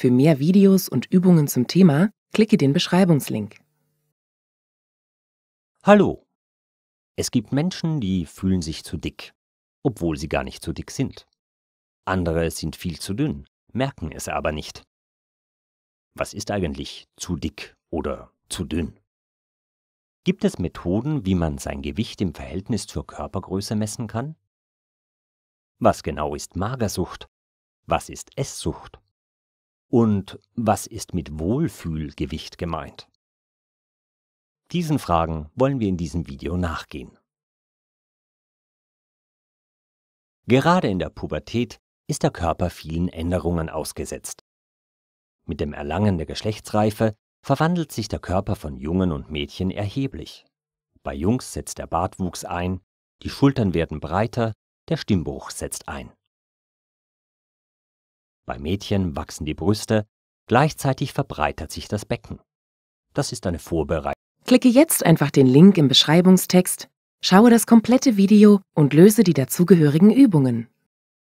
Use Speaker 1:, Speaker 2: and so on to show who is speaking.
Speaker 1: Für mehr Videos und Übungen zum Thema klicke den Beschreibungslink. Hallo. Es gibt Menschen, die fühlen sich zu dick, obwohl sie gar nicht zu dick sind. Andere sind viel zu dünn, merken es aber nicht. Was ist eigentlich zu dick oder zu dünn? Gibt es Methoden, wie man sein Gewicht im Verhältnis zur Körpergröße messen kann? Was genau ist Magersucht? Was ist Esssucht? Und was ist mit Wohlfühlgewicht gemeint? Diesen Fragen wollen wir in diesem Video nachgehen. Gerade in der Pubertät ist der Körper vielen Änderungen ausgesetzt. Mit dem Erlangen der Geschlechtsreife verwandelt sich der Körper von Jungen und Mädchen erheblich. Bei Jungs setzt der Bartwuchs ein, die Schultern werden breiter, der Stimmbruch setzt ein. Bei Mädchen wachsen die Brüste, gleichzeitig verbreitert sich das Becken. Das ist eine Vorbereitung. Klicke jetzt einfach den Link im Beschreibungstext, schaue das komplette Video und löse die dazugehörigen Übungen.